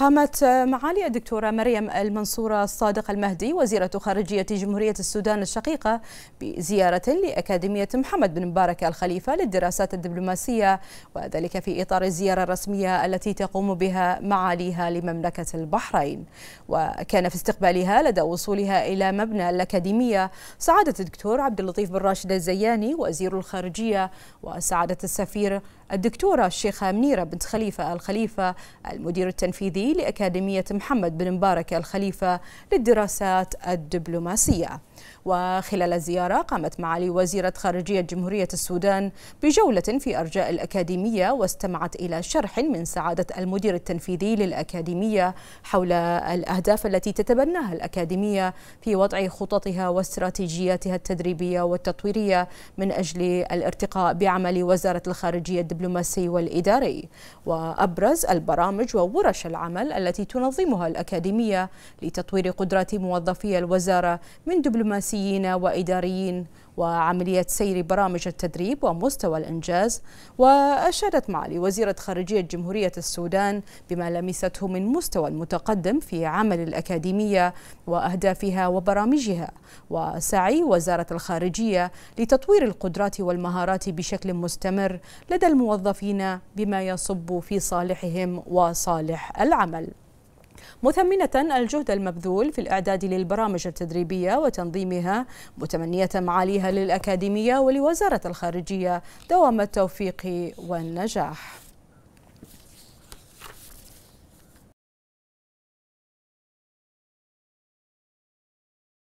قامت معالي الدكتورة مريم المنصورة الصادق المهدي وزيرة خارجية جمهورية السودان الشقيقة بزيارة لأكاديمية محمد بن مبارك الخليفة للدراسات الدبلوماسية وذلك في إطار الزيارة الرسمية التي تقوم بها معاليها لمملكة البحرين وكان في استقبالها لدى وصولها إلى مبنى الأكاديمية سعادة الدكتور عبد اللطيف بن راشد الزياني وزير الخارجية وسعادة السفير الدكتورة الشيخة منيرة بنت خليفة الخليفة المدير التنفيذي لأكاديمية محمد بن مبارك الخليفة للدراسات الدبلوماسية وخلال الزيارة قامت معالي وزيرة خارجية جمهورية السودان بجولة في أرجاء الأكاديمية واستمعت إلى شرح من سعادة المدير التنفيذي للأكاديمية حول الأهداف التي تتبناها الأكاديمية في وضع خططها واستراتيجياتها التدريبية والتطويرية من أجل الارتقاء بعمل وزارة الخارجية الدبلوماسي والإداري وأبرز البرامج وورش العمل العمل التي تنظمها الأكاديمية لتطوير قدرات موظفي الوزارة من دبلوماسيين وإداريين وعملية سير برامج التدريب ومستوى الإنجاز وأشادت معالي وزيرة خارجية جمهورية السودان بما لمسته من مستوى المتقدم في عمل الأكاديمية وأهدافها وبرامجها وسعي وزارة الخارجية لتطوير القدرات والمهارات بشكل مستمر لدى الموظفين بما يصب في صالحهم وصالح العمل مثمنة الجهد المبذول في الإعداد للبرامج التدريبية وتنظيمها متمنية معاليها للأكاديمية ولوزارة الخارجية دوام التوفيق والنجاح